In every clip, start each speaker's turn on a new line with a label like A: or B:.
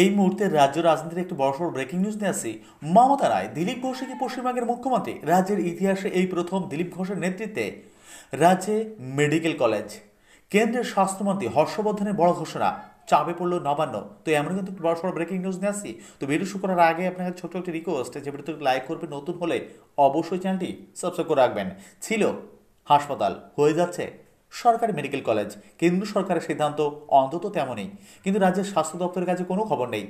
A: এই মুহূর্তে রাজ্য রাজনীতির একটি সড় ব্রেকিং নিউজ নিয়ে আসি মমতা রায় দিলীপ ঘোষে কি পশ্চিমবঙ্গের মুখ্যমন্ত্রী রাজ্যের ইতিহাসে এই প্রথম দিলীপ ঘোষের নেতৃত্বে রাজ্যে মেডিকেল কলেজ কেন্দ্রের স্বাস্থ্যমন্ত্রী হর্ষবর্ধনের বড় ঘোষণা চাপে পড়লো নবান্ন তো এমন কিন্তু বড় সড় ব্রেকিং নিউজ নিয়ে আসি তো ভিডিও শুরু করার আগে আপনাকে ছোট্ট একটি রিকোয়েস্ট যে ভিডিওটি লাইক করবে নতুন হলে অবশ্যই চ্যানেলটি সাবস্ক্রাইব করে রাখবেন ছিল হাসপাতাল হয়ে যাচ্ছে সরকারি মেডিকেল কলেজ কেন্দ্র সরকারের সিদ্ধান্ত অন্তত তেমনই কিন্তু রাজ্যের স্বাস্থ্য দপ্তরের কাছে কোনো খবর নেই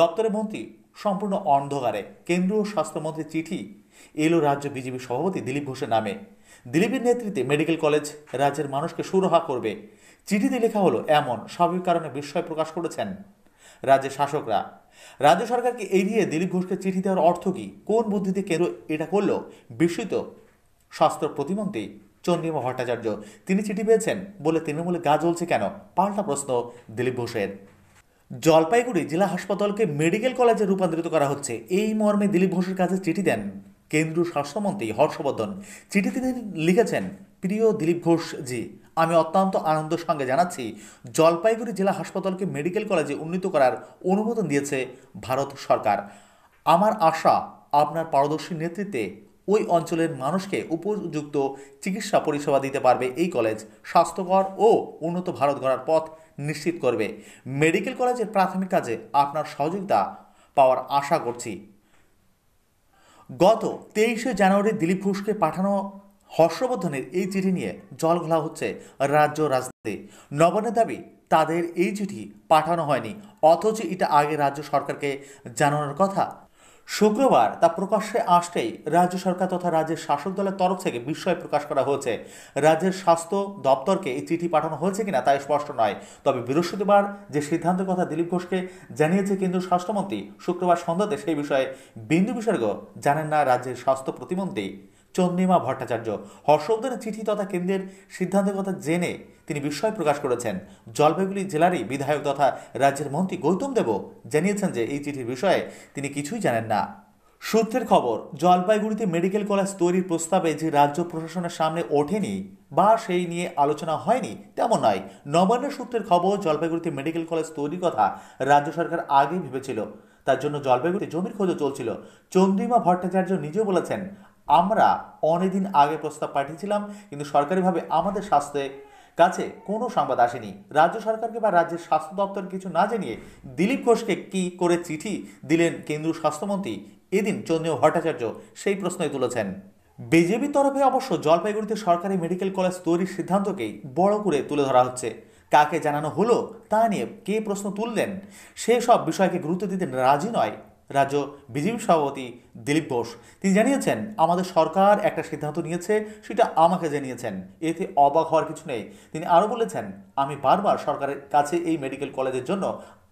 A: দপ্তরের মন্ত্রী সম্পূর্ণ অন্ধকারে কেন্দ্রীয় স্বাস্থ্যমন্ত্রীর চিঠি এলো রাজ্য বিজেপি সভাপতি দিলীপ ঘোষের নামে দিলীপের নেতৃত্বে মেডিকেল কলেজ রাজ্যের মানুষকে সুরহা করবে চিঠিতে লেখা হলো এমন স্বাভাবিক কারণে বিস্ময় প্রকাশ করেছেন রাজ্যের শাসকরা রাজ্য সরকারকে এড়িয়ে দিলীপ ঘোষকে চিঠি দেওয়ার অর্থ কী কোন বুদ্ধিতে কেন্দ্র এটা করলো বিস্মিত স্বাস্থ্য প্রতিমন্ত্রী চন্ডিমা ভট্টাচার্য তিনি চিঠি পেয়েছেন বলে তৃণমূলে গা জ্বলছে কেন পাল্টা প্রশ্ন দিলীপ ঘোষের জলপাইগুড়ি জেলা হাসপাতালকে মেডিকেল কলেজে রূপান্তরিত করা হচ্ছে এই মর্মে দিলীপ ঘোষের কাছে চিঠি দেন কেন্দ্রীয় স্বাস্থ্যমন্ত্রী হর্ষবর্ধন চিঠিতে তিনি লিখেছেন প্রিয় দিলীপ ঘোষ জি আমি অত্যন্ত আনন্দের সঙ্গে জানাচ্ছি জলপাইগুড়ি জেলা হাসপাতালকে মেডিকেল কলেজে উন্নীত করার অনুমোদন দিয়েছে ভারত সরকার আমার আশা আপনার পারদর্শী নেতৃত্বে ওই অঞ্চলের মানুষকে উপযুক্ত চিকিৎসা পরিষেবা দিতে পারবে এই কলেজ স্বাস্থ্যকর ও উন্নত ভারত গড়ার পথ নিশ্চিত করবে মেডিকেল কলেজের প্রাথমিক কাজে আপনার সহযোগিতা পাওয়ার আশা করছি গত তেইশে জানুয়ারি দিলীপ ঘোষকে পাঠানো হর্ষবর্ধনের এই চিঠি নিয়ে জল ঘোলা হচ্ছে রাজ্য রাজনীতি নবনের দাবি তাদের এই চিঠি পাঠানো হয়নি অথচ এটা আগে রাজ্য সরকারকে জানানোর কথা শুক্রবার তা প্রকাশ্যে আসতেই রাজ্য সরকার তথা রাজ্যের শাসক দলের তরফ থেকে বিস্ময় প্রকাশ করা হয়েছে রাজ্যের স্বাস্থ্য দপ্তরকে এই চিঠি পাঠানো হয়েছে কিনা তা স্পষ্ট নয় তবে বৃহস্পতিবার যে সিদ্ধান্তের কথা দিলীপ ঘোষকে জানিয়েছে কেন্দ্রীয় স্বাস্থ্যমন্ত্রী শুক্রবার সন্ধ্যাতে সেই বিষয়ে বিন্দু বিসর্গ জানেন না রাজ্যের স্বাস্থ্য প্রতিমন্ত্রী চন্দ্রিমা ভট্টাচার্য হর্ষবর্ধনের চিঠি তথা কেন্দ্রের সিদ্ধান্তের কথা জেনে তিনি বিস্ময় প্রকাশ করেছেন জলপাইগুড়ি জেলারই বিধায়ক তথা রাজ্যের মন্ত্রী গৌতম দেব জানিয়েছেন যে এই চিঠির বিষয়ে তিনি কিছুই জানেন না সূত্রের খবর জলপাইগুড়িতে মেডিকেল কলেজ তৈরির প্রস্তাবে যে রাজ্য প্রশাসনের সামনে ওঠেনি বা সেই নিয়ে আলোচনা হয়নি তেমন নয় নবান্নের সূত্রের খবর জলপাইগুড়িতে মেডিকেল কলেজ তৈরির কথা রাজ্য সরকার আগে ভেবেছিল তার জন্য জলপাইগুড়িতে জমির খোঁজও চলছিল চন্দ্রিমা ভট্টাচার্য নিজেও বলেছেন আমরা অনেকদিন আগে প্রস্তাব পাঠিয়েছিলাম কিন্তু সরকারিভাবে আমাদের স্বাস্থ্যে কাছে কোনো সংবাদ আসেনি রাজ্য সরকারকে বা রাজ্যের স্বাস্থ্য দপ্তর কিছু না জানিয়ে দিলীপ ঘোষকে কি করে চিঠি দিলেন কেন্দ্রীয় স্বাস্থ্যমন্ত্রী এদিন চন্দ্রীয় ভট্টাচার্য সেই প্রশ্নই তুলেছেন বিজেপির তরফে অবশ্য জলপাইগুড়িতে সরকারি মেডিকেল কলেজ তৈরির সিদ্ধান্তকেই বড় করে তুলে ধরা হচ্ছে কাকে জানানো হলো তা নিয়ে কে প্রশ্ন তুললেন সেসব বিষয়কে গুরুত্ব দিতে রাজি নয় রাজ্য বিজেপি সভাপতি দিলীপ ঘোষ তিনি জানিয়েছেন আমাদের সরকার একটা সিদ্ধান্ত নিয়েছে সেটা আমাকে জানিয়েছেন এতে অবাক হওয়ার কিছু নেই তিনি আরও বলেছেন আমি বারবার সরকারের কাছে এই মেডিকেল কলেজের জন্য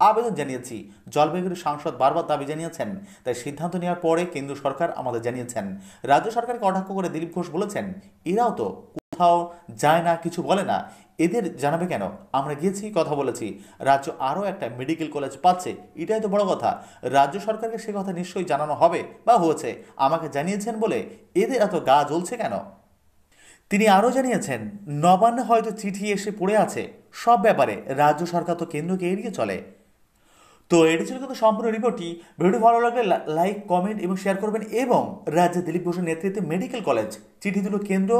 A: আবেদন জানিয়েছি জলপাইগুড়ি সাংসদ বারবার দাবি জানিয়েছেন তাই সিদ্ধান্ত নেওয়ার পরে কেন্দ্র সরকার আমাদের জানিয়েছেন রাজ্য সরকারকে কটাক্ষ করে দিলীপ ঘোষ বলেছেন এরাও তো কোথাও যায় না কিছু বলে না এদের জানাবে কেন আমরা গিয়েছি কথা বলেছি রাজ্য আরও একটা মেডিকেল কলেজ পাচ্ছে এটাই তো বড় কথা রাজ্য সরকারকে সে কথা নিশ্চয়ই জানানো হবে বা হয়েছে আমাকে জানিয়েছেন বলে এদের এত গা জ্বলছে কেন তিনি আরও জানিয়েছেন নবান্নে হয়তো চিঠি এসে পড়ে আছে সব ব্যাপারে রাজ্য সরকার তো কেন্দ্রকে এড়িয়ে চলে তো এটি ছিল কিন্তু সম্পূর্ণ রিপোর্টটি ভিডিও ভালো লাগলে লাইক কমেন্ট এবং শেয়ার করবেন এবং রাজ্যে দিলীপ ঘোষের নেতৃত্বে মেডিকেল কলেজ চিঠি দুটো কেন্দ্র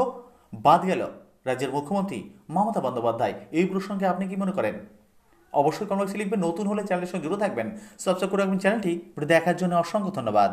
A: বাদ গেল রাজ্যের মুখ্যমন্ত্রী মমতা বন্দ্যোপাধ্যায় এই প্রসঙ্গে আপনি কি মনে করেন অবশ্যই কমলাক্সি লিখবেন নতুন হলে চ্যানেলের সঙ্গে জুড়ে থাকবেন সাবস্ক্রাইব করে রাখবেন চ্যানেলটি দেখার জন্য অসংখ্য ধন্যবাদ